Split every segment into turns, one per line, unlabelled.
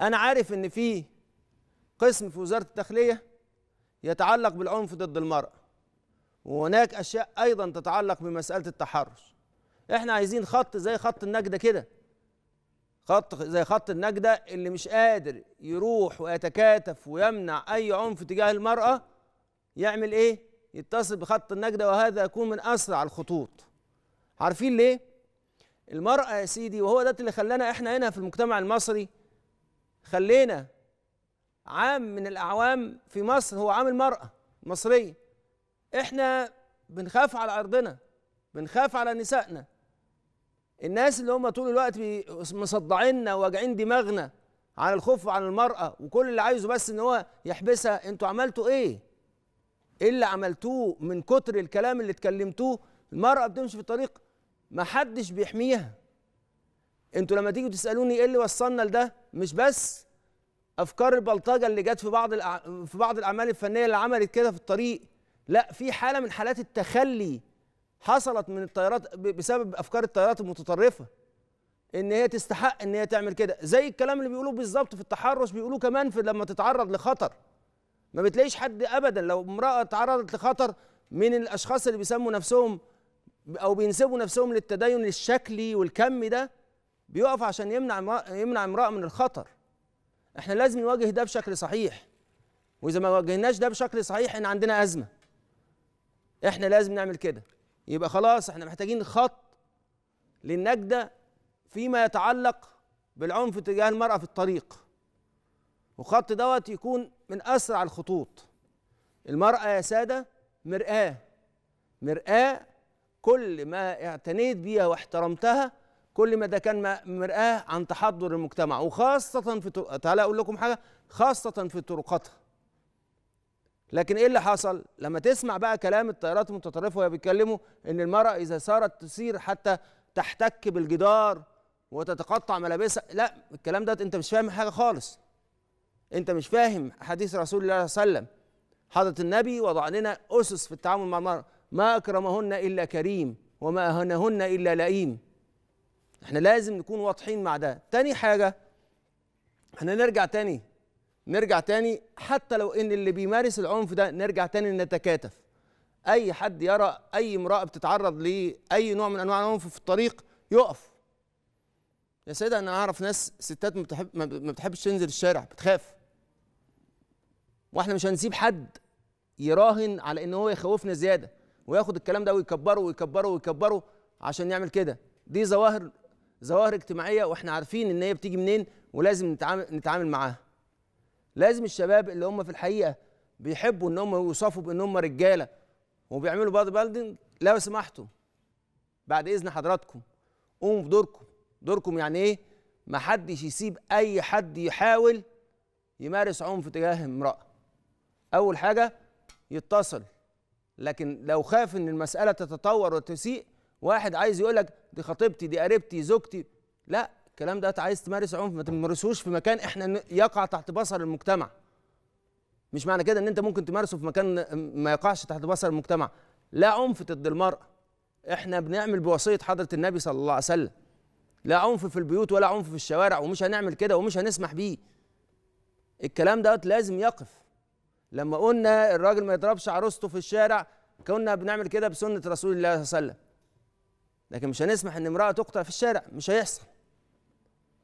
انا عارف ان في قسم في وزاره الداخليه يتعلق بالعنف ضد المراه وهناك اشياء ايضا تتعلق بمساله التحرش احنا عايزين خط زي خط النجده كده خط زي خط النجده اللي مش قادر يروح ويتكاتف ويمنع اي عنف تجاه المراه يعمل ايه يتصل بخط النجده وهذا يكون من اسرع الخطوط عارفين ليه المراه يا سيدي وهو ده اللي خلانا احنا هنا في المجتمع المصري خلينا عام من الاعوام في مصر هو عام المراه المصريه احنا بنخاف على ارضنا بنخاف على نسائنا الناس اللي هم طول الوقت مصدعيننا وواجعين دماغنا عن الخوف عن المراه وكل اللي عايزه بس ان هو يحبسها انتوا عملتوا ايه ايه اللي عملتوه من كتر الكلام اللي اتكلمتوه المراه بتمشي في الطريق ما حدش بيحميها انتوا لما تيجوا تسالوني ايه اللي وصلنا لده مش بس افكار البلطجه اللي جت في بعض الأع... في بعض الاعمال الفنيه اللي عملت كده في الطريق لا في حاله من حالات التخلي حصلت من الطيارات بسبب افكار الطيارات المتطرفه ان هي تستحق ان هي تعمل كده زي الكلام اللي بيقولوه بالظبط في التحرش بيقولوه كمان في لما تتعرض لخطر ما بتلاقيش حد ابدا لو امراه تعرضت لخطر من الاشخاص اللي بيسموا نفسهم او بينسبوا نفسهم للتدين الشكلي والكمي ده بيقف عشان يمنع يمنع امرأة من الخطر احنا لازم نواجه ده بشكل صحيح واذا ما واجهناش ده بشكل صحيح ان عندنا ازمه احنا لازم نعمل كده يبقى خلاص احنا محتاجين خط للنجده فيما يتعلق بالعنف تجاه المراه في الطريق وخط دوت يكون من اسرع الخطوط المراه يا ساده مراه مراه كل ما اعتنيت بيها واحترمتها كل ما ده كان مرآة عن تحضر المجتمع وخاصة في تعالى أقول لكم حاجة خاصة في طرقاتها لكن إيه اللي حصل؟ لما تسمع بقى كلام الطائرات المتطرفة وهي بيتكلموا إن المرأة إذا صارت تسير حتى تحتك بالجدار وتتقطع ملابسها لا الكلام ده أنت مش فاهم حاجة خالص أنت مش فاهم حديث رسول الله صلى الله عليه وسلم حضرة النبي وضع لنا أسس في التعامل مع المرأة ما أكرمهن إلا كريم وما أهنهن إلا لئيم احنا لازم نكون واضحين مع ده تاني حاجه احنا نرجع تاني نرجع تاني حتى لو ان اللي بيمارس العنف ده نرجع تاني نتكاتف اي حد يرى اي امراه بتتعرض لاي نوع من انواع العنف في الطريق يقف يا سيدة انا اعرف ناس ستات ما بتحب ما بتحبش تنزل الشارع بتخاف واحنا مش هنسيب حد يراهن على ان هو يخوفنا زياده وياخد الكلام ده ويكبره ويكبره ويكبره عشان يعمل كده دي ظواهر ظواهر اجتماعيه واحنا عارفين ان هي بتيجي منين ولازم نتعامل نتعامل معاها لازم الشباب اللي هم في الحقيقه بيحبوا ان هم يوصفوا بان هم رجاله وبيعملوا بادي بيلدينج لو سمحتوا بعد اذن حضراتكم قوموا بدوركم دوركم يعني ايه ما حدش يسيب اي حد يحاول يمارس عنف تجاه امراه اول حاجه يتصل لكن لو خاف ان المساله تتطور وتسيء واحد عايز يقول لك دي خطيبتي دي قريبتي زوجتي لا الكلام ده عايز تمارس عنف ما تمارسوش في مكان احنا يقع تحت بصر المجتمع مش معنى كده ان انت ممكن تمارسه في مكان ما يقعش تحت بصر المجتمع لا عنف ضد المرأة احنا بنعمل بوصية حضرة النبي صلى الله عليه وسلم لا عنف في البيوت ولا عنف في الشوارع ومش هنعمل كده ومش هنسمح بيه الكلام دوت لازم يقف لما قلنا الراجل ما يضربش عروسته في الشارع كنا بنعمل كده بسنة رسول الله صلى الله عليه وسلم لكن مش هنسمح ان امراه تقتل في الشارع مش هيحصل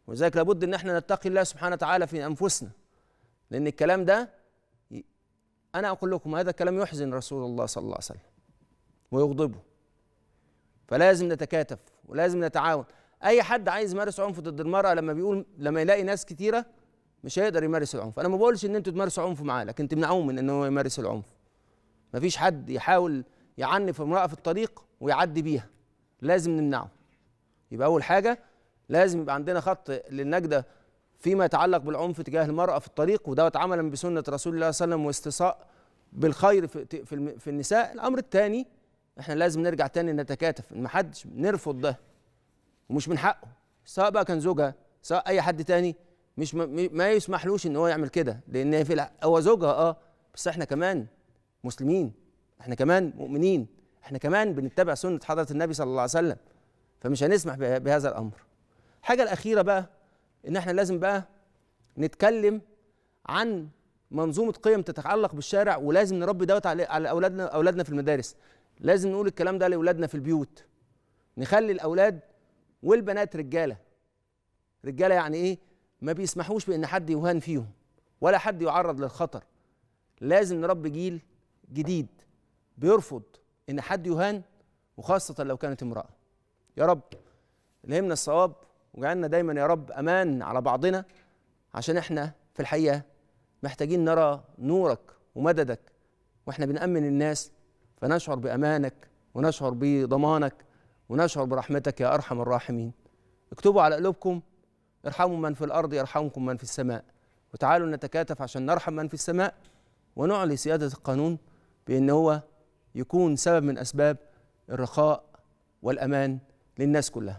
ولذلك لابد ان احنا نتقي الله سبحانه وتعالى في انفسنا لان الكلام ده انا اقول لكم هذا الكلام يحزن رسول الله صلى الله عليه وسلم ويغضبه فلازم نتكاتف ولازم نتعاون اي حد عايز يمارس عنف ضد المراه لما بيقول لما يلاقي ناس كتيره مش هيقدر يمارس العنف انا ما بقولش ان انتوا تمارسوا عنف معاه لكن تمنعوه من ان هو يمارس العنف مفيش حد يحاول يعنف امراه في الطريق ويعدي بيها لازم نمنعه يبقى اول حاجه لازم يبقى عندنا خط للنجده فيما يتعلق بالعنف تجاه المراه في الطريق وده عملا بسنه رسول الله صلى الله عليه وسلم واستصاء بالخير في, في, في النساء الامر الثاني احنا لازم نرجع تاني نتكاتف ما حدش نرفض ده ومش من حقه سواء بقى كان زوجها سواء اي حد تاني مش ما, يسمحلوش ان هو يعمل كده لان في هو زوجها اه بس احنا كمان مسلمين احنا كمان مؤمنين احنا كمان بنتبع سنه حضره النبي صلى الله عليه وسلم فمش هنسمح بهذا الامر الحاجه الاخيره بقى ان احنا لازم بقى نتكلم عن منظومه قيم تتعلق بالشارع ولازم نربي دوت على اولادنا اولادنا في المدارس لازم نقول الكلام ده لاولادنا في البيوت نخلي الاولاد والبنات رجاله رجاله يعني ايه ما بيسمحوش بان حد يهان فيهم ولا حد يعرض للخطر لازم نربي جيل جديد بيرفض ان حد يهان وخاصه لو كانت امراه يا رب الهمنا الصواب وجعلنا دايما يا رب امان على بعضنا عشان احنا في الحقيقه محتاجين نرى نورك ومددك واحنا بنامن الناس فنشعر بامانك ونشعر بضمانك ونشعر برحمتك يا ارحم الراحمين اكتبوا على قلوبكم ارحموا من في الارض يرحمكم من في السماء وتعالوا نتكاتف عشان نرحم من في السماء ونعلي سياده القانون بان هو يكون سبب من اسباب الرخاء والامان للناس كلها